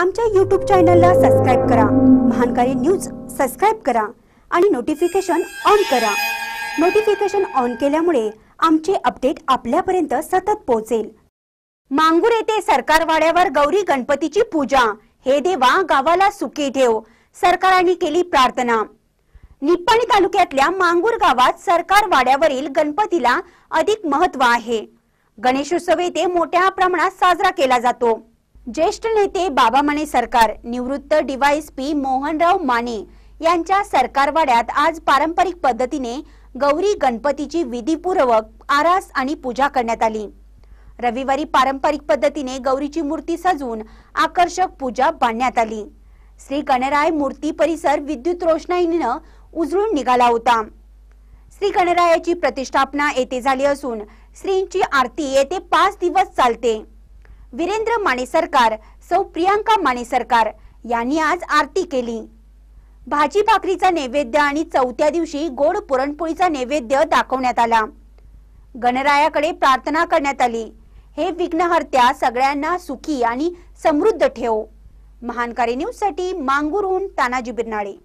आमच्या यूट्यूब चॅनलला सबस्क्राईब करा महानकारी न्यूज सबस्क्राईब करा आणि नोटिफिकेशन ऑन करा नोटिफिकेशन ऑन केल्यामुळे आमचे अपडेट आपल्यापर्यंत सतत पोहोचेल मांगूर येथे सरकारवाड्यावर गौरी गणपतीची पूजा हे देवा गावाला सुखी ठेव सरकाराने केली प्रार्थना निप्पाणी तालुक्यातल्या मांगूर गावात सरकार वाड्यावरील गणपतीला अधिक महत्व आहे गणेशोत्सव येथे मोठ्या प्रमाणात साजरा केला जातो ज्येष्ठ नेते बाबा माने सरकार निवृत्त डीवायएसपी पी मोहनराव माने यांच्या सरकारवाड्यात आज पारंपरिक पद्धतीने गौरी गणपतीची विधीपूर्वक आरास आणि पूजा करण्यात आली रविवारी पारंपरिक पद्धतीने गौरीची मूर्ती सजवून आकर्षक पूजा बांधण्यात आली श्री गणराय मूर्ती परिसर विद्युत रोषणाईनं उजळून निघाला होता श्री गणरायाची प्रतिष्ठापना येथे झाली असून श्रींची आरती येथे पाच दिवस चालते विरेंद्र माने सरकार सौ प्रियांका माने सरकार यांनी आज आरती केली भाजी पाकरीचा नैवेद्य आणि चौथ्या दिवशी गोड पुरणपोळीचा नैवेद्य दाखवण्यात आला गणरायाकडे प्रार्थना करण्यात आली हे विघ्नहर्त्या सगळ्यांना सुखी आणि समृद्ध ठेव महानकारी न्यूजसाठी मांगूरहून तानाजी बिरनाळे